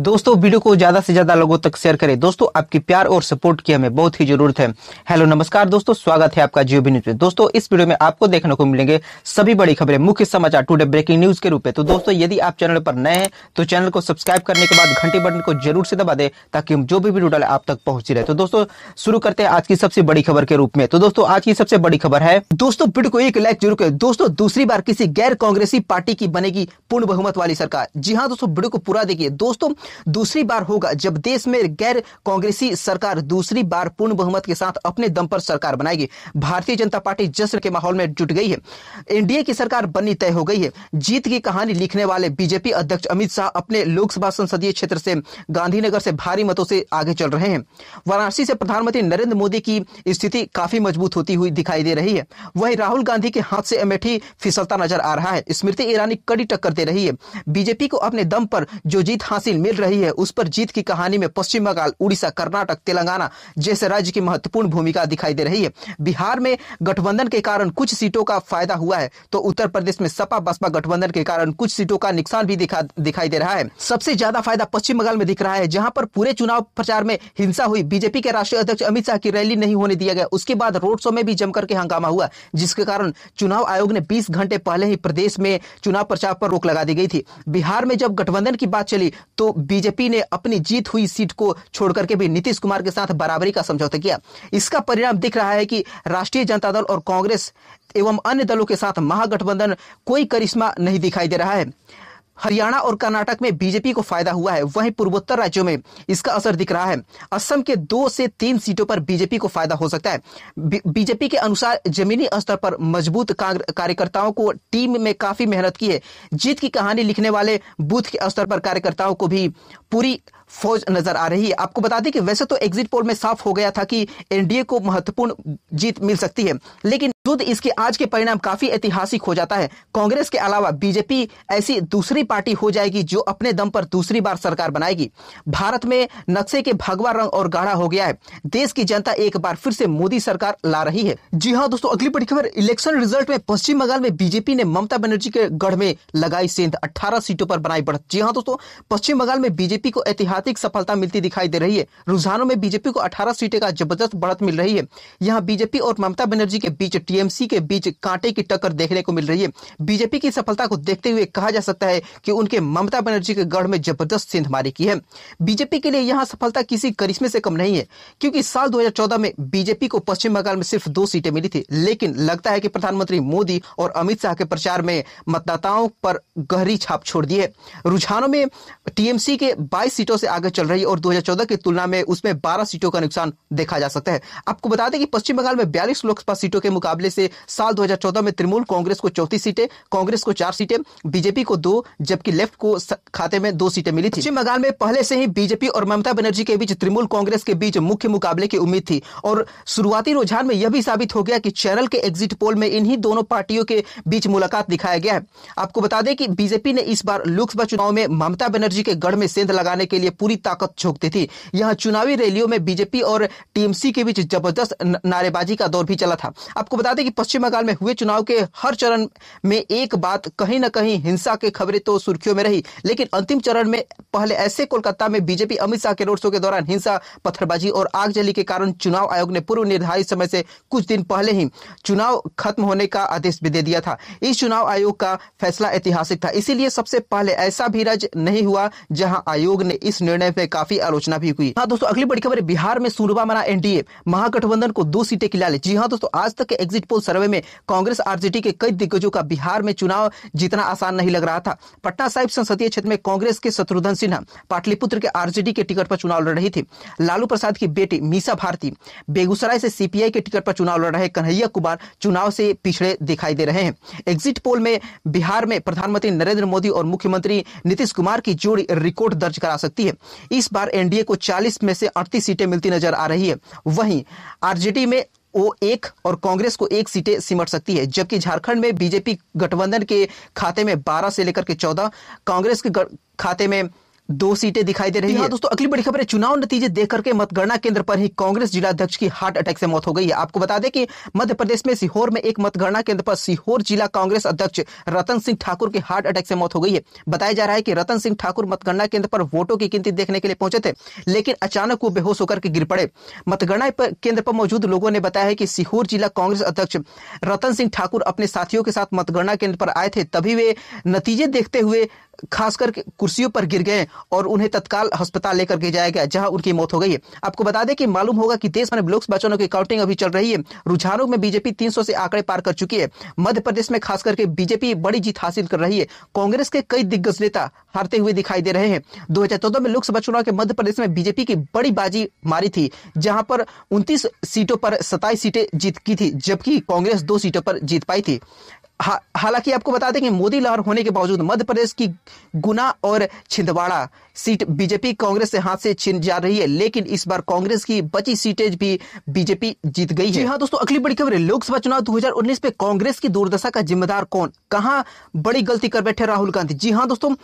दोस्तों वीडियो को ज्यादा से ज्यादा लोगों तक शेयर करें दोस्तों आपकी प्यार और सपोर्ट की हमें बहुत ही जरूरत है हेलो नमस्कार दोस्तों स्वागत है आपका जियो भी न्यूज में दोस्तों इस वीडियो में आपको देखने को मिलेंगे सभी बड़ी खबरें मुख्य समाचार टुडे ब्रेकिंग न्यूज के रूप में तो दोस्तों यदि आप चैनल पर नए हैं तो चैनल को सब्सक्राइब करने के बाद घंटी बटन को जरूर से दबा दे ताकि हम जो भी वीडियो डाले आप तक पहुंची रहे तो दोस्तों शुरू करते हैं आज की सबसे बड़ी खबर के रूप में तो दोस्तों आज की सबसे बड़ी खबर है दोस्तों वीडियो को एक लाइक जरूर करें दोस्तों दूसरी बार किसी गैर कांग्रेसी पार्टी की बनेगी पूर्ण बहुमत वाली सरकार जी हाँ दोस्तों वीडियो को पूरा देखिए दोस्तों दूसरी बार होगा जब देश में गैर कांग्रेसी सरकार दूसरी बार पूर्ण बहुमत के साथ अपने दम पर सरकार बनाएगी भारतीय जनता पार्टी जश्न के माहौल में जुट गई है एनडीए की सरकार बननी तय हो गई है जीत की कहानी लिखने वाले बीजेपी अध्यक्ष अमित शाह अपने लोकसभा संसदीय क्षेत्र से गांधीनगर से भारी मतों से आगे चल रहे हैं वाराणसी से प्रधानमंत्री नरेंद्र मोदी की स्थिति काफी मजबूत होती हुई दिखाई दे रही है वही राहुल गांधी के हाथ से अमेठी फिसलता नजर आ रहा है स्मृति ईरानी कड़ी टक्कर दे रही है बीजेपी को अपने दम पर जो जीत हासिल खेल रही है उस पर जीत की कहानी में पश्चिम बंगाल उड़ीसा कर्नाटक तेलंगाना जैसे राज्य की महत्वपूर्ण भूमिका दिखाई दे रही है बिहार में गठबंधन के कारण कुछ सीटों का फायदा हुआ है तो उत्तर प्रदेश में सपा बसपा गठबंधन के कारण कुछ सीटों का नुकसान भी दिखा दिखाई दे रहा है सबसे ज्यादा फायदा पश्चिम बंगाल में दिख रहा है जहां पर पूरे चुनाव प्रचार में हिंसा हुई बीजेपी के राष्ट्रीय अध्यक्ष अमित शाह की रैली नहीं होने दिया गया उसके बाद रोड शो में भी जमकर के हंगामा हुआ जिसके कारण चुनाव आयोग ने 20 घंटे पहले ही प्रदेश में चुनाव प्रचार पर रोक लगा दी गई थी बिहार में जब गठबंधन की बात चली तो बीजेपी ने अपनी जीत हुई सीट को छोड़कर के भी नीतीश कुमार के साथ बराबरी का समझौता किया इसका परिणाम दिख रहा है कि राष्ट्रीय जनता दल और कांग्रेस एवं अन्य दलों के साथ महागठबंधन कोई करिश्मा नहीं दिखाई दे रहा है हरियाणा और कर्नाटक में बीजेपी को फायदा हुआ है वहीं पूर्वोत्तर राज्यों में इसका असर दिख रहा है असम के दो से तीन सीटों पर बीजेपी को फायदा हो सकता है बीजेपी के अनुसार जमीनी स्तर पर मजबूत कार्यकर्ताओं को टीम में काफी मेहनत की है जीत की कहानी लिखने वाले बूथ के स्तर पर कार्यकर्ताओं को भी पूरी फौज नजर आ रही है आपको बता दें कि वैसे तो एग्जिट पोल में साफ हो गया था कि एनडीए को महत्वपूर्ण जीत मिल सकती है लेकिन युद्ध इसके आज के परिणाम काफी ऐतिहासिक हो जाता है कांग्रेस के अलावा बीजेपी ऐसी दूसरी पार्टी हो जाएगी जो अपने दम पर दूसरी बार सरकार बनाएगी भारत में नक्शे के भगवा रंग और गाढ़ा हो गया है देश की जनता एक बार फिर से मोदी सरकार ला रही है जी हाँ दोस्तों अगली बड़ी खबर इलेक्शन रिजल्ट में पश्चिम बंगाल में बीजेपी ने ममता बनर्जी के गढ़ में लगाई सेंध अठारह सीटों पर बनाई बढ़त जी हाँ दोस्तों पश्चिम बंगाल में बीजेपी को ऐतिहासिक ऐतिहासिक सफलता मिलती दिखाई दे रही है रुझानों में बीजेपी को 18 सीटें का जबरदस्त बढ़त मिल रही है यहाँ बीजेपी और ममता बनर्जी के बीच टीएमसी के बीच कांटे की टक्कर देखने को मिल रही है बीजेपी की सफलता को देखते हुए कहा जा सकता है कि उनके ममता बनर्जी के गढ़ में जबरदस्त सिंधमारी की है बीजेपी के लिए यहाँ सफलता किसी करिश्मे से कम नहीं है क्योंकि साल 2014 में बीजेपी को पश्चिम बंगाल में सिर्फ दो सीटें मिली थी लेकिन लगता है कि प्रधानमंत्री मोदी और अमित शाह के प्रचार में मतदाताओं पर गहरी छाप छोड़ दी है रुझानों में टीएमसी के 22 सीटों से आगे चल रही है और 2014 की तुलना में उसमें 12 सीटों का नुकसान देखा जा सकता है आपको बता दें कि पश्चिम बंगाल में बयालीस लोकसभा सीटों के मुकाबले से साल 2014 में तृणमूल कांग्रेस को चौतीस सीटें कांग्रेस को चार सीटें बीजेपी को दो जबकि लेफ्ट को खाते में दो सीटें मिली थी पश्चिम बंगाल में पहले से ही बीजेपी और ममता बनर्जी के बीच तृणमूल कांग्रेस के बीच मुख्य मुकाबले की उम्मीद थी और शुरुआती रुझान में यह भी साबित हो गया कि चैनल के एग्जिट पोल में इन्हीं दोनों पार्टियों के बीच मुलाकात दिखाया गया है आपको बता दें कि बीजेपी ने इस बार लोकसभा चुनाव में ममता बनर्जी के गढ़ में सेंध लगाने के लिए पूरी ताकत झोंकती थी यहाँ चुनावी रैलियों में बीजेपी और टीएमसी के बीच जबरदस्त नारेबाजी का दौर भी चला था आपको बता दें कि पश्चिम बंगाल में हुए चुनाव के हर चरण में एक बात कहीं ना कहीं हिंसा की खबरें तो सुर्खियों में रही लेकिन अंतिम चरण में पहले ऐसे कोलकाता में बीजेपी अमित शाह के रोड शो के दौरान हिंसा पत्थरबाजी और आगजनी के कारण चुनाव आयोग ने पूर्व निर्धारित समय से कुछ दिन पहले ही चुनाव खत्म होने का आदेश भी दे दिया था इस चुनाव आयोग का फैसला ऐतिहासिक था इसीलिए सबसे पहले ऐसा भी रज नहीं हुआ जहां आयोग ने इस निर्णय पे काफी आलोचना भी हुई हाँ दोस्तों अगली बड़ी खबर है बिहार में सूरबा मना एनडीए महागठबंधन को दो सीटें खिलाले जी हाँ दोस्तों आज तक के एग्जिट पोल सर्वे में कांग्रेस आरजेडी के कई दिग्गजों का बिहार में चुनाव जीतना आसान नहीं लग रहा था पटना साहिब संसदीय क्षेत्र में कांग्रेस के शत्रुघ्न सिन्हा पाटलिपुत्र के आरजेडी के टिकट पर चुनाव लड़ रही थी लालू प्रसाद की बेटी मीसा भारती बेगूसराय से सीपीआई के टिकट पर चुनाव लड़ रहे कन्हैया कुमार चुनाव से पिछड़े दिखाई दे रहे हैं एग्जिट पोल में बिहार में प्रधानमंत्री नरेंद्र मोदी और मुख्यमंत्री नीतीश कुमार की जोड़ी रिकॉर्ड दर्ज करा सकती है है इस बार एनडीए को 40 में से 38 सीटें मिलती नजर आ रही है वहीं आरजेडी में वो एक और कांग्रेस को एक सीटें सिमट सकती है जबकि झारखंड में बीजेपी गठबंधन के खाते में 12 से लेकर के 14 कांग्रेस के खाते में दो सीटें दिखाई दे रही तो है दोस्तों अगली बड़ी खबर है चुनाव नतीजे देख करके मतगणना केंद्र पर ही कांग्रेस जिला अध्यक्ष की हार्ट अटैक से मौत हो गई है आपको बता दें कि मध्य प्रदेश में सीहोर में एक मतगणना केंद्र पर सीहोर जिला कांग्रेस अध्यक्ष रतन सिंह ठाकुर की हार्ट अटैक से मौत हो गई है बताया जा रहा है कि रतन सिंह ठाकुर मतगणना केंद्र पर वोटों की गिनती देखने के लिए पहुंचे थे लेकिन अचानक वो बेहोश होकर के गिर पड़े मतगणना केंद्र पर मौजूद लोगों ने बताया है कि सीहोर जिला कांग्रेस अध्यक्ष रतन सिंह ठाकुर अपने साथियों के साथ मतगणना केंद्र पर आए थे तभी वे नतीजे देखते हुए खासकर कुर्सियों पर गिर गए और उन्हें तत्काल अस्पताल लेकर के जाया गया जहां उनकी मौत हो गई है आपको बता दें कि मालूम होगा कि देश भर में लोकसभा चुनाव की काउंटिंग अभी चल रही है रुझानों में बीजेपी 300 से आंकड़े पार कर चुकी है मध्य प्रदेश में खास करके बीजेपी बड़ी जीत हासिल कर रही है कांग्रेस के कई दिग्गज नेता हारते हुए दिखाई दे रहे हैं दो में लोकसभा चुनाव के मध्य प्रदेश में बीजेपी की बड़ी बाजी मारी थी जहां पर उनतीस सीटों पर सताईस सीटें जीत की थी जबकि कांग्रेस दो सीटों पर जीत पाई थी हा, हालांकि आपको बता दें कि मोदी लहर होने के बावजूद मध्य प्रदेश की गुना और छिंदवाड़ा सीट बीजेपी कांग्रेस से हाथ से छिन जा रही है लेकिन इस बार कांग्रेस की बची सीटें भी बीजेपी जीत गई है हाँ दोस्तों अगली बड़ी खबर है लोकसभा चुनाव 2019 में कांग्रेस की दुर्दशा का जिम्मेदार कौन कहा बड़ी गलती कर बैठे राहुल गांधी जी हाँ दोस्तों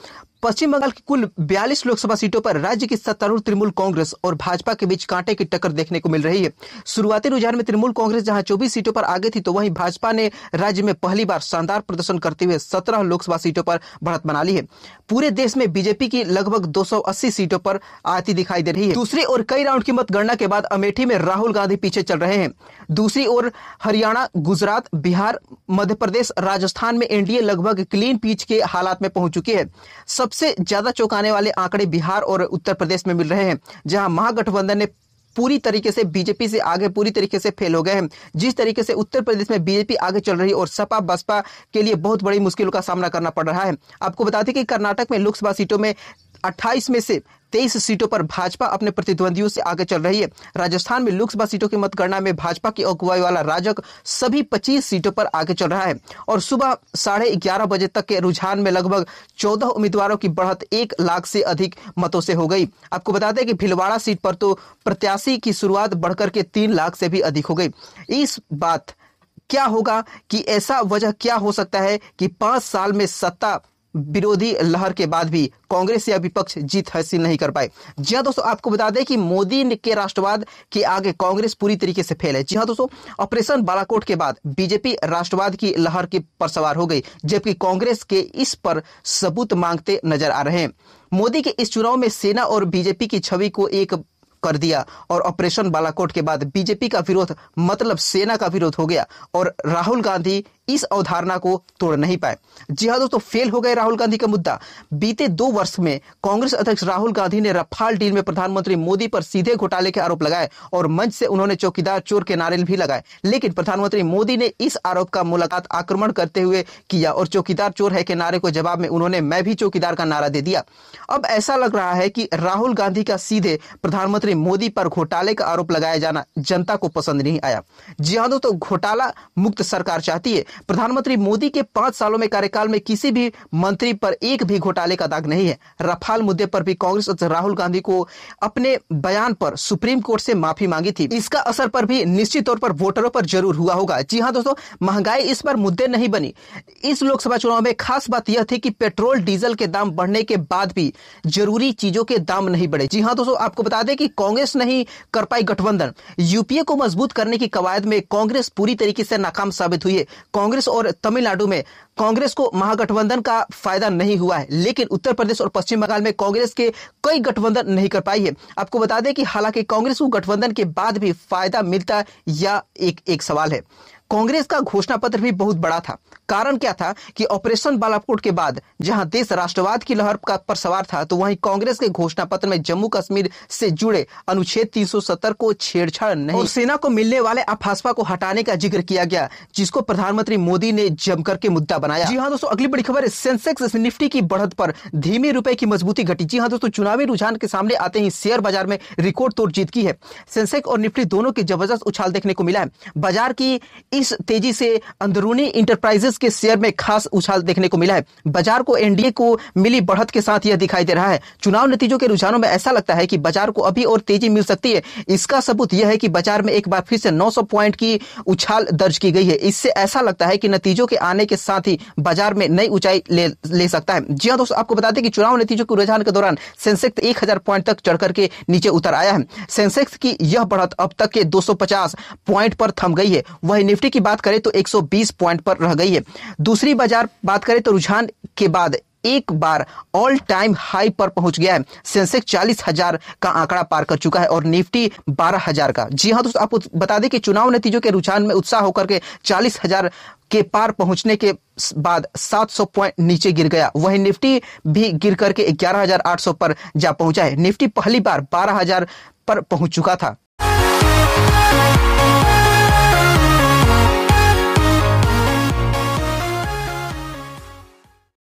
पश्चिम बंगाल की कुल 42 लोकसभा सीटों पर राज्य की सत्तारूढ़ तृणमूल कांग्रेस और भाजपा के बीच कांटे की टक्कर देखने को मिल रही है शुरुआती रुझान में तृणमूल कांग्रेस जहां 24 सीटों पर आगे थी तो वहीं भाजपा ने राज्य में पहली बार शानदार प्रदर्शन करते हुए 17 लोकसभा सीटों पर बढ़त बना ली है पूरे देश में बीजेपी की लगभग दो सीटों पर आती दिखाई दे रही है दूसरी ओर कई राउंड की मतगणना के बाद अमेठी में राहुल गांधी पीछे चल रहे हैं दूसरी ओर हरियाणा गुजरात बिहार मध्य प्रदेश राजस्थान में एनडीए लगभग क्लीन पीच के हालात में पहुंच चुकी है सबसे ज्यादा चौंकाने वाले आंकड़े बिहार और उत्तर प्रदेश में मिल रहे हैं जहां महागठबंधन ने पूरी तरीके से बीजेपी से आगे पूरी तरीके से फेल हो गए हैं जिस तरीके से उत्तर प्रदेश में बीजेपी आगे चल रही और सपा बसपा के लिए बहुत बड़ी मुश्किलों का सामना करना पड़ रहा है आपको बता दें कि कर्नाटक में लोकसभा सीटों में 28 में से तेईस सीटों पर भाजपा अपने प्रतिद्वंदियों से आगे चल रही है राजस्थान में लोकसभा सीटों की मतगणना में भाजपा की अगुवाई वाला राजक सभी 25 सीटों पर आगे चल रहा है और सुबह साढ़े ग्यारह बजे तक के रुझान में लगभग 14 उम्मीदवारों की बढ़त एक लाख से अधिक मतों से हो गई आपको बता दें कि भिलवाड़ा सीट पर तो प्रत्याशी की शुरुआत बढ़कर के तीन लाख से भी अधिक हो गई इस बात क्या होगा कि ऐसा वजह क्या हो सकता है कि पांच साल में सत्ता विरोधी लहर के बाद भी कांग्रेस या विपक्ष जीत हासिल नहीं कर पाए जी हाँ दोस्तों आपको बता दें कि मोदी के राष्ट्रवाद के आगे कांग्रेस पूरी तरीके से फेल है जी हाँ दोस्तों ऑपरेशन बालाकोट के बाद बीजेपी राष्ट्रवाद की लहर के पर सवार हो गई जबकि कांग्रेस के इस पर सबूत मांगते नजर आ रहे हैं मोदी के इस चुनाव में सेना और बीजेपी की छवि को एक कर दिया और ऑपरेशन बालाकोट के बाद बीजेपी का विरोध मतलब सेना का विरोध हो गया और राहुल गांधी इस अवधारणा को तोड़ नहीं पाए जी हाँ दोस्तों फेल हो गए राहुल गांधी का मुद्दा बीते दो वर्ष में कांग्रेस अध्यक्ष राहुल गांधी ने रफाल डील में प्रधानमंत्री मोदी पर सीधे घोटाले के आरोप लगाए और मंच से उन्होंने चौकीदार चोर के नारे भी लगाए लेकिन प्रधानमंत्री मोदी ने इस आरोप का मुलाकात आक्रमण करते हुए किया और चौकीदार चोर है के नारे को जवाब में उन्होंने मैं भी चौकीदार का नारा दे दिया अब ऐसा लग रहा है कि राहुल गांधी का सीधे प्रधानमंत्री मोदी पर घोटाले का आरोप लगाया जाना जनता को पसंद नहीं आया जी हाँ दोस्तों घोटाला मुक्त सरकार चाहती है प्रधानमंत्री मोदी के पांच सालों में कार्यकाल में किसी भी मंत्री पर एक भी घोटाले का दाग नहीं है रफाल मुद्दे पर भी कांग्रेस अध्यक्ष राहुल गांधी को अपने बयान पर सुप्रीम कोर्ट से माफी मांगी थी इसका असर पर भी निश्चित तौर पर वोटरों पर जरूर हुआ होगा जी हाँ दोस्तों महंगाई इस पर मुद्दे नहीं बनी इस लोकसभा चुनाव में खास बात यह थी कि पेट्रोल डीजल के दाम बढ़ने के बाद भी जरूरी चीजों के दाम नहीं बढ़े जी हाँ दोस्तों आपको बता दें कि कांग्रेस नहीं कर पाई गठबंधन यूपीए को मजबूत करने की कवायद में कांग्रेस पूरी तरीके से नाकाम साबित हुई है कांग्रेस और तमिलनाडु में कांग्रेस को महागठबंधन का फायदा नहीं हुआ है लेकिन उत्तर प्रदेश और पश्चिम बंगाल में कांग्रेस के कई गठबंधन नहीं कर पाई है आपको बता दें कि हालांकि कांग्रेस को गठबंधन के बाद भी फायदा मिलता या एक एक सवाल है कांग्रेस का घोषणा पत्र भी बहुत बड़ा था कारण क्या था कि ऑपरेशन बालाकोट के बाद जहां देश राष्ट्रवाद की लहर का पर सवार था तो वहीं कांग्रेस के घोषणा पत्र में जम्मू कश्मीर से जुड़े अनुच्छेद 370 को छेड़छाड़ नहीं और सेना को मिलने वाले अफासपा को हटाने का जिक्र किया गया जिसको प्रधानमंत्री मोदी ने जमकर के मुद्दा बनाया जी हाँ दोस्तों अगली बड़ी खबर सेंसेक्स निफ्टी की बढ़त पर धीमे रुपए की मजबूती घटी जी हाँ दोस्तों चुनावी रुझान के सामने आते ही शेयर बाजार में रिकॉर्ड तोड़ जीत की है सेंसेक्स और निफ्टी दोनों के जबरदस्त उछाल देखने को मिला है बाजार की इस तेजी से अंदरूनी इंटरप्राइजेस के शेयर में खास उछाल देखने को मिला है बाजार को एनडीए को मिली बढ़त के साथ यह दिखाई दे रहा है चुनाव नतीजों के रुझानों में ऐसा लगता है कि बाजार को अभी और तेजी मिल सकती है इसका सबूत यह है कि बाजार में एक बार फिर से 900 पॉइंट की उछाल दर्ज की गई है इससे ऐसा लगता है कि नतीजों के आने के साथ ही बाजार में नई ऊंचाई ले, ले सकता है जी हाँ दोस्तों आपको बता दें कि चुनाव नतीजों के रुझान के दौरान सेंसेक्स एक पॉइंट तक चढ़कर के नीचे उतर आया है सेंसेक्स की यह बढ़त अब तक के दो पॉइंट पर थम गई है वही निफ्टी की बात करें तो एक पॉइंट पर रह गई है दूसरी बाजार बात करें तो रुझान के बाद एक बार ऑल टाइम हाई पर पहुंच गया है सेंसेक्स चालीस हजार का आंकड़ा पार कर चुका है और निफ्टी बारह हजार का जी हाँ दोस्तों आपको बता दें कि चुनाव नतीजों के रुझान में उत्साह होकर के चालीस हजार के पार पहुंचने के बाद 700 पॉइंट नीचे गिर गया वहीं निफ्टी भी गिर करके 11,800 पर जा पहुंचा है निफ्टी पहली बार 12,000 पर पहुंच चुका था